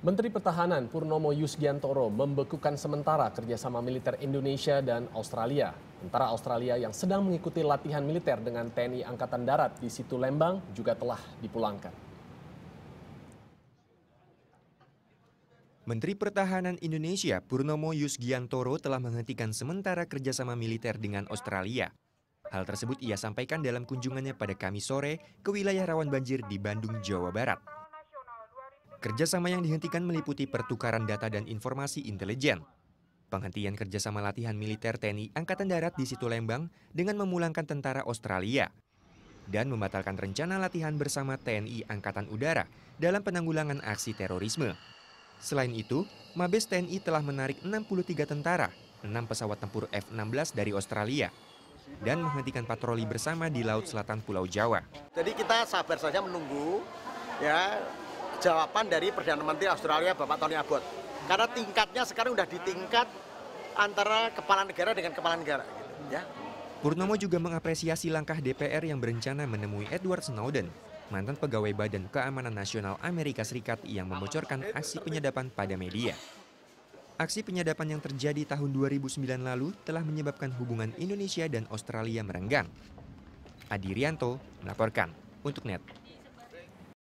Menteri Pertahanan Purnomo Yusgiantoro membekukan sementara kerjasama militer Indonesia dan Australia. Tentara Australia yang sedang mengikuti latihan militer dengan TNI Angkatan Darat di situ Lembang juga telah dipulangkan. Menteri Pertahanan Indonesia Purnomo Yusgiantoro telah menghentikan sementara kerjasama militer dengan Australia. Hal tersebut ia sampaikan dalam kunjungannya pada Kamis sore ke wilayah rawan banjir di Bandung, Jawa Barat. Kerjasama yang dihentikan meliputi pertukaran data dan informasi intelijen, penghentian kerjasama latihan militer TNI Angkatan Darat di situ Lembang dengan memulangkan tentara Australia, dan membatalkan rencana latihan bersama TNI Angkatan Udara dalam penanggulangan aksi terorisme. Selain itu, Mabes TNI telah menarik 63 tentara, 6 pesawat tempur F-16 dari Australia, dan menghentikan patroli bersama di Laut Selatan Pulau Jawa. Jadi kita sabar saja menunggu, ya jawaban dari Perdana Menteri Australia Bapak Tony Abbott. Karena tingkatnya sekarang sudah di tingkat antara kepala negara dengan kepala negara gitu, ya. Purnomo juga mengapresiasi langkah DPR yang berencana menemui Edward Snowden, mantan pegawai Badan Keamanan Nasional Amerika Serikat yang membocorkan aksi penyadapan pada media. Aksi penyadapan yang terjadi tahun 2009 lalu telah menyebabkan hubungan Indonesia dan Australia merenggang. Adi Rianto melaporkan untuk NET.